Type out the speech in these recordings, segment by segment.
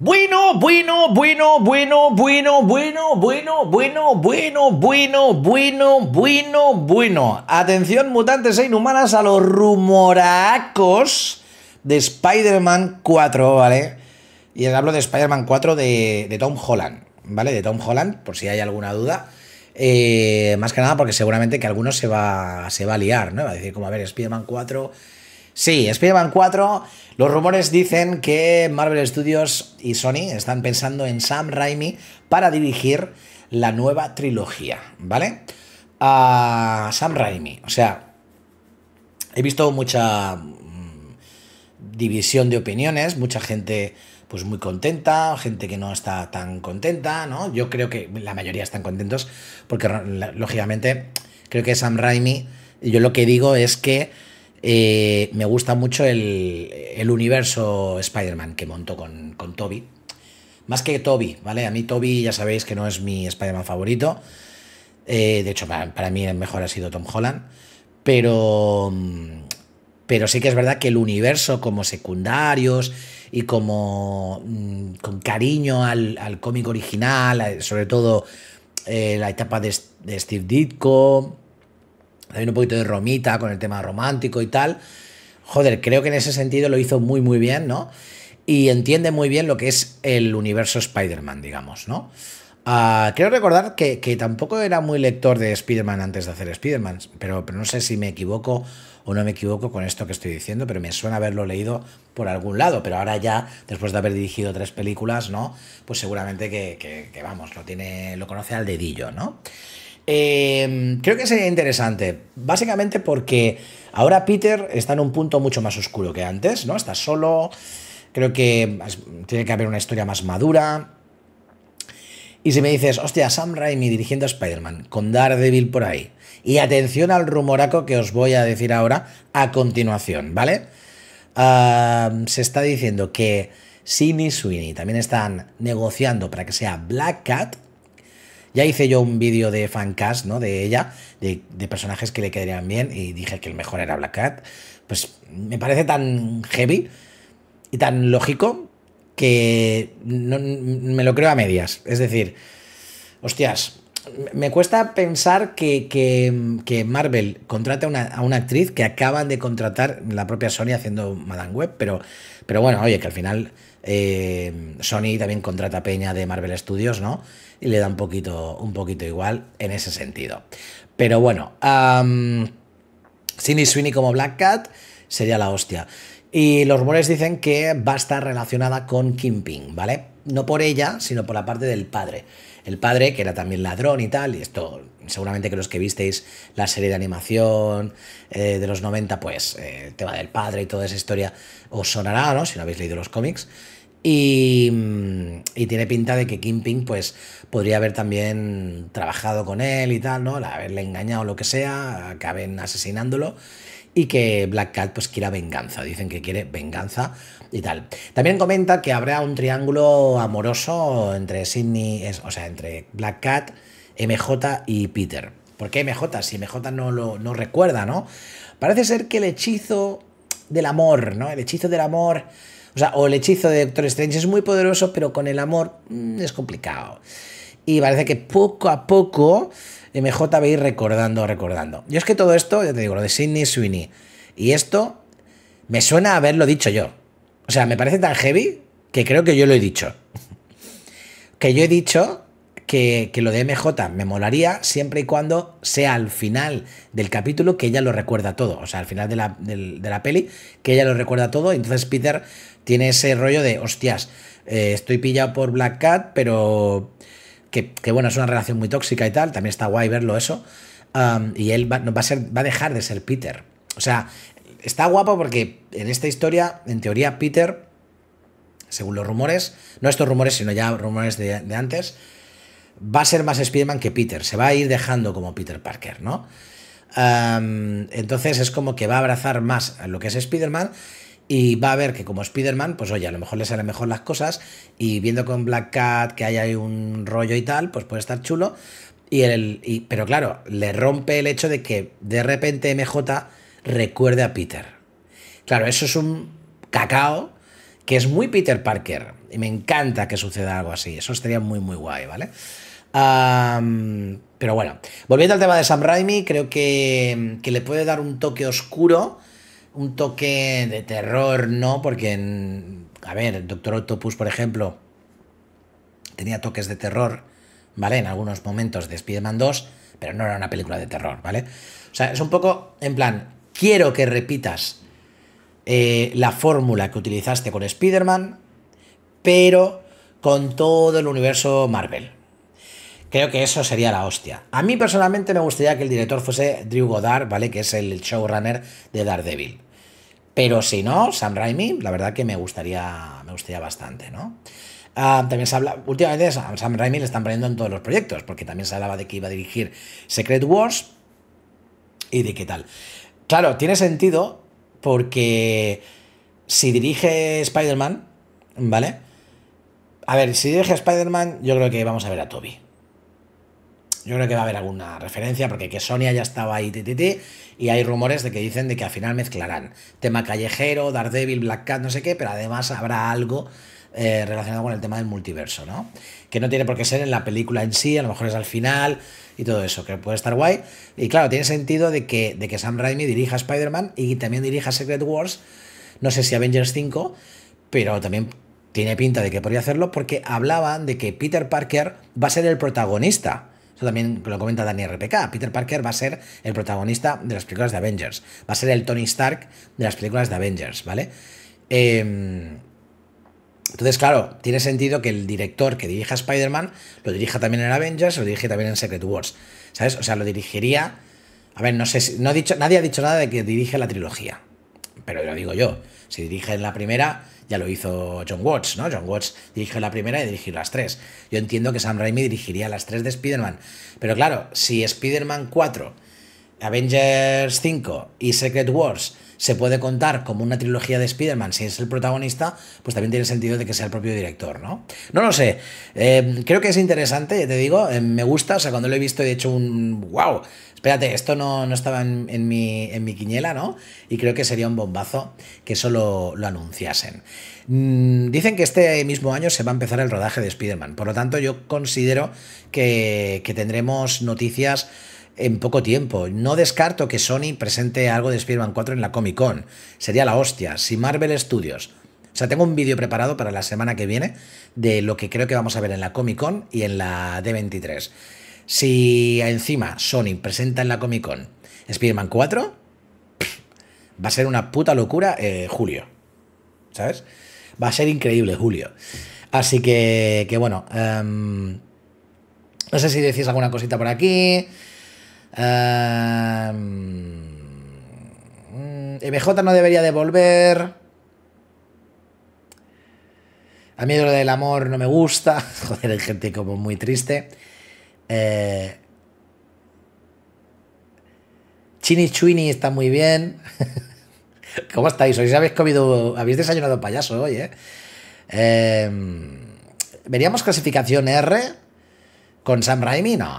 Bueno, bueno, bueno, bueno, bueno, bueno, bueno, bueno, bueno, bueno, bueno, bueno, bueno. Atención, mutantes e inhumanas a los rumoracos de Spider-Man 4, ¿vale? Y hablo de Spider-Man 4 de, Tom Holland, ¿vale? De Tom Holland, por si hay alguna duda. más que nada porque seguramente que alguno se va, se va a liar, ¿no? Va a decir, como, a ver, Spider-Man 4 Sí, Spider-Man 4. Los rumores dicen que Marvel Studios y Sony están pensando en Sam Raimi para dirigir la nueva trilogía, ¿vale? A ah, Sam Raimi. O sea, he visto mucha mm, división de opiniones, mucha gente pues muy contenta, gente que no está tan contenta, ¿no? Yo creo que la mayoría están contentos porque lógicamente creo que Sam Raimi, yo lo que digo es que eh, me gusta mucho el, universo Spider-Man que montó con, Toby. Más que Toby, ¿vale? A mí Toby ya sabéis que no es mi Spider-Man favorito. Eh, de hecho, para, mí el mejor ha sido Tom Holland. Pero, mm, pero sí que es verdad que el universo como secundarios y como mm, con cariño al, al cómic original, eh, sobre todo la etapa de, de Steve Ditko, hay un poquito de romita con el tema romántico y tal. Joder, creo que en ese sentido lo hizo muy, muy bien, ¿no? Y entiende muy bien lo que es el universo Spider-Man, digamos, ¿no? Ah, creo recordar que, tampoco era muy lector de Spider-Man antes de hacer Spider-Man, pero, no sé si me equivoco o no me equivoco con esto que estoy diciendo, pero me suena haberlo leído por algún lado. Pero ahora ya, después de haber dirigido tres películas, ¿no? Pues seguramente que, que vamos, lo tiene. lo conoce al dedillo, ¿no? Em, creo que sería interesante, básicamente porque ahora Peter está en un punto mucho más oscuro que antes, ¿no? Está solo, creo que tiene que haber una historia más madura. Y si me dices, hostia, Sam Raimi dirigiendo a Spider-Man, con Daredevil por ahí. Y atención al rumoraco que os voy a decir ahora a continuación, ¿vale? se está diciendo que y Sweeney también están negociando para que sea Black Cat, ya hice yo un vídeo de fancast, ¿no? De ella, de, personajes que le quedarían bien y dije que el mejor era Black Cat. Pues me parece tan heavy y tan lógico que no, me lo creo a medias. Es decir, hostias, me cuesta pensar que, Marvel contrata a una actriz que acaban de contratar la propia Sony haciendo Madame Web, pero, pero bueno, oye, que al final eh, Sony también contrata peña de Marvel Studios, ¿no? Y le da un poquito, un poquito igual en ese sentido. Pero bueno, Sini como Black Cat sería la hostia. Y los rumores dicen que va a estar relacionada con Ping, ¿vale? No por ella, sino por la parte del padre. El padre, que era también ladrón y tal, y esto seguramente que los que visteis la serie de animación eh, de los 90, pues eh, el tema del padre y toda esa historia os sonará, ¿no? Si no habéis leído los cómics. Mm, y, tiene pinta de que Ping pues, podría haber también trabajado con él y tal, ¿no? Haberle engañado lo que sea, acaben asesinándolo y que Black Cat pues quiera venganza, dicen que quiere venganza y tal. También comenta que habrá un triángulo amoroso entre Sidney, o sea, entre Black Cat, MJ y Peter. ¿Por qué MJ? Si MJ no lo no recuerda, ¿no? Parece ser que el hechizo del amor, ¿no? El hechizo del amor. O sea, o el hechizo de Doctor Strange es muy poderoso, pero con el amor mm, es complicado. Y parece que poco a poco MJ va a ir recordando, recordando. Yo es que todo esto, ya te digo, lo de Sidney Sweeney y esto me suena a haberlo dicho yo. O sea, me parece tan heavy que creo que yo lo he dicho. que yo he dicho que, lo de MJ me molaría siempre y cuando sea al final del capítulo que ella lo recuerda todo. O sea, al final de la, peli, que ella lo recuerda todo. entonces Peter tiene ese rollo de, hostias, eh, estoy pillado por Black Cat, pero que, bueno, es una relación muy tóxica y tal. También está guay verlo eso. y él va, va, a ser, va a dejar de ser Peter. O sea, está guapo porque en esta historia, en teoría, Peter, según los rumores, no estos rumores, sino ya rumores de antes, va a ser más Spider-Man que Peter, se va a ir dejando como Peter Parker, ¿no? entonces es como que va a abrazar más a lo que es Spider-Man y va a ver que como Spider-Man, pues oye, a lo mejor le salen mejor las cosas y viendo con Black Cat que hay ahí un rollo y tal, pues puede estar chulo. Y el, pero claro, le rompe el hecho de que de repente MJ recuerde a Peter. Claro, eso es un cacao que es muy Peter Parker. Y me encanta que suceda algo así. Eso estaría muy, muy guay, ¿vale? pero bueno, volviendo al tema de Sam Raimi, creo que, le puede dar un toque oscuro, un toque de terror, ¿no? Porque, en, a ver, Doctor Octopus, por ejemplo, tenía toques de terror, ¿vale? En algunos momentos de Spider-Man 2, pero no era una película de terror, ¿vale? O sea, es un poco, en plan, quiero que repitas eh, la fórmula que utilizaste con Spider-Man, pero con todo el universo Marvel, Creo que eso sería la hostia. A mí personalmente me gustaría que el director fuese Drew Goddard, ¿vale? Que es el showrunner de Daredevil. Pero si no, Sam Raimi, la verdad que me gustaría, me gustaría bastante, ¿no? Ah, también se habla, últimamente a Sam Raimi le están poniendo en todos los proyectos, porque también se hablaba de que iba a dirigir Secret Wars y de qué tal. Claro, tiene sentido porque si dirige Spider-Man, ¿vale? A ver, si dirige Spider-Man, yo creo que vamos a ver a Toby yo creo que va a haber alguna referencia, porque que Sonia ya estaba ahí, y hay rumores de que dicen de que al final mezclarán tema callejero, Daredevil, Black Cat, no sé qué, pero además habrá algo eh, relacionado con el tema del multiverso, ¿no? Que no tiene por qué ser en la película en sí, a lo mejor es al final y todo eso, que puede estar guay. Y claro, tiene sentido de que, de que Sam Raimi dirija Spider-Man y también dirija Secret Wars, no sé si Avengers 5, pero también tiene pinta de que podría hacerlo porque hablaban de que Peter Parker va a ser el protagonista esto también lo comenta Daniel RPK. Peter Parker va a ser el protagonista de las películas de Avengers. Va a ser el Tony Stark de las películas de Avengers, ¿vale? Em, entonces, claro, tiene sentido que el director que dirija Spider-Man lo dirija también en Avengers, lo dirige también en Secret Wars. ¿Sabes? O sea, lo dirigiría. A ver, no sé No ha dicho, nadie ha dicho nada de que dirige la trilogía. Pero lo digo yo. Si dirige en la primera, ya lo hizo John Watts, ¿no? John Watts dirigió la primera y dirigió las tres. Yo entiendo que Sam Raimi dirigiría las tres de Spider-Man. Pero claro, si Spider-Man 4 Avengers 5 y Secret Wars se puede contar como una trilogía de Spider-Man si es el protagonista, pues también tiene sentido de que sea el propio director, ¿no? No lo sé. Eh, creo que es interesante, te digo, eh, me gusta. O sea, cuando lo he visto he hecho un wow. Espérate, esto no, estaba en, mi, en mi quiniela, ¿no? Y creo que sería un bombazo que eso lo, anunciasen. Mm, dicen que este mismo año se va a empezar el rodaje de Spider-Man. Por lo tanto, yo considero que, que tendremos noticias en poco tiempo. No descarto que Sony presente algo de Spider-Man 4 en la Comic Con. Sería la hostia. Si Marvel Studios. O sea, tengo un vídeo preparado para la semana que viene de lo que creo que vamos a ver en la Comic Con y en la D23. Si encima Sony presenta en la Comic Con Spider-Man 4, va a ser una puta locura eh, julio. ¿Sabes? Va a ser increíble julio. Así que, que bueno. Em, no sé si decís alguna cosita por aquí. MJ mm, no debería devolver. A mí lo del amor no me gusta. Joder, hay gente como muy triste. Eh, Chini Chuini está muy bien. ¿Cómo estáis? Hoy habéis comido. Habéis desayunado payaso hoy, ¿eh? Em, veríamos clasificación R con Sam Raimi? No,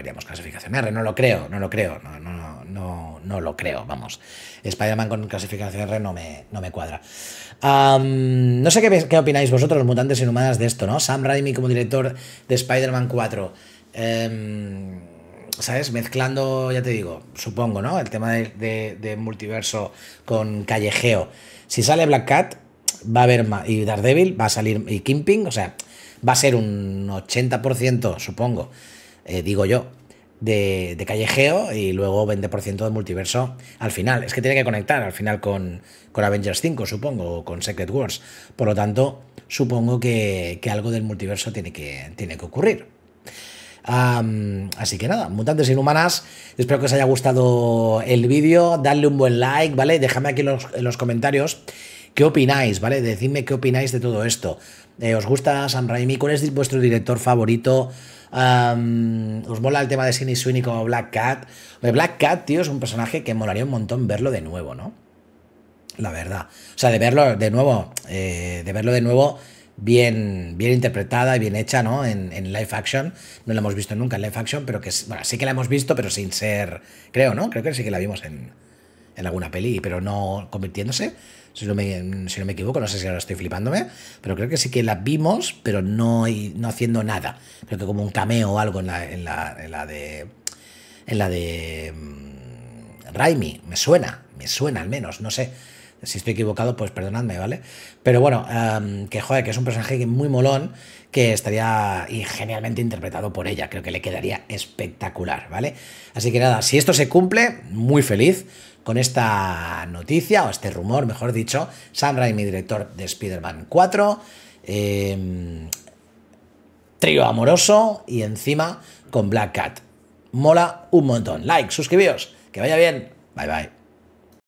veríamos clasificación R, no lo creo, no lo creo, no, no, no, no lo creo, vamos. Spider-Man con clasificación R no me, no me cuadra. no sé qué, qué, opináis vosotros, los mutantes inhumanas, de esto, ¿no? Sam Raimi como director de Spider-Man 4. Em, ¿sabes? Mezclando, ya te digo, supongo, ¿no? El tema de, multiverso con callejeo. Si sale Black Cat, va a haber Y Daredevil, va a salir. Y Kimping, o sea, va a ser un 80%, supongo, eh, digo yo, de, callejeo y luego 20% de multiverso al final. Es que tiene que conectar al final con, con Avengers 5, supongo, o con Secret Wars. Por lo tanto, supongo que, algo del multiverso tiene que, tiene que ocurrir. así que nada, mutantes inhumanas, espero que os haya gustado el vídeo, dadle un buen like, ¿vale? Déjame aquí los, en los comentarios ¿Qué opináis? ¿Vale? Decidme qué opináis de todo esto. Eh, ¿Os gusta Sam Raimi? ¿Cuál es vuestro director favorito? ¿Os mola el tema de Sidney Sweeney como Black Cat? Black Cat, tío, es un personaje que molaría un montón verlo de nuevo, ¿no? La verdad. O sea, de verlo de nuevo, eh, de verlo de nuevo bien, bien interpretada y bien hecha, ¿no? En, en, live action. No la hemos visto nunca en live action, pero que, bueno, sí que la hemos visto, pero sin ser, creo, ¿no? Creo que sí que la vimos en alguna peli, pero no convirtiéndose si no, me, equivoco, no sé si ahora estoy flipándome, pero creo que sí que la vimos, pero no, no haciendo nada. Creo que como un cameo o algo en la, en la, en la de. En la de. Mm, Raimi, me suena, me suena al menos, no sé. Si estoy equivocado, pues perdonadme, ¿vale? Pero bueno, em, que joder, que es un personaje muy molón, que estaría genialmente interpretado por ella. Creo que le quedaría espectacular, ¿vale? Así que nada, si esto se cumple, muy feliz con esta noticia, o este rumor, mejor dicho. y mi director de Spider-Man 4. Em, trío amoroso y encima con Black Cat. Mola un montón. Like, suscribíos. Que vaya bien. Bye bye.